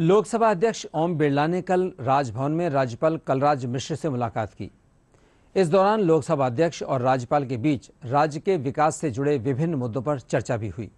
लोकसभा अध्यक्ष ओम बिरला ने कल राजभवन में राज्यपाल कलराज मिश्र से मुलाकात की इस दौरान लोकसभा अध्यक्ष और राज्यपाल के बीच राज्य के विकास से जुड़े विभिन्न मुद्दों पर चर्चा भी हुई